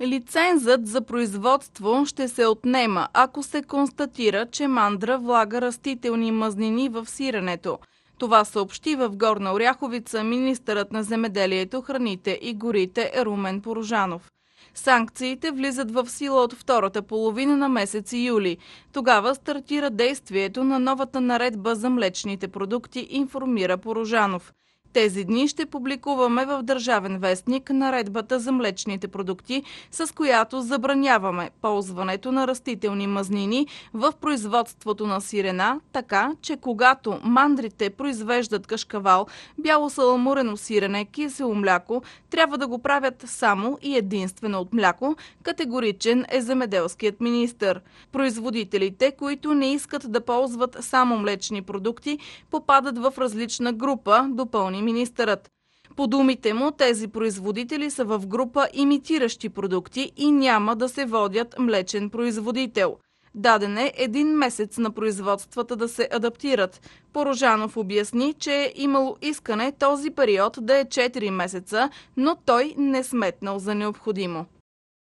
Лицензът за производство ще се отнема, ако се констатира, че мандра влага растителни мазнини в сирането. Това съобщи в Горна Оряховица министърът на земеделието, храните и горите Румен Порожанов. Санкциите влизат в сила от втората половина на месец юли. Тогава стартира действието на новата наредба за млечните продукти, информира Порожанов. Тези дни ще публикуваме в Държавен вестник наредбата за млечните продукти, с която забраняваме ползването на растителни мазнини в производството на сирена, така че когато мандрите произвеждат кашкавал, бяло саламурено сирене, кисело мляко, трябва да го правят само и единствено от мляко, категоричен е земеделският министр. Производителите, които не искат да ползват само млечни продукти, попадат в различна група, допълни министърът. По думите му, тези производители са в група имитиращи продукти и няма да се водят млечен производител. Даден е един месец на производствата да се адаптират. Порожанов обясни, че е имало искане този период да е 4 месеца, но той не сметнал за необходимо.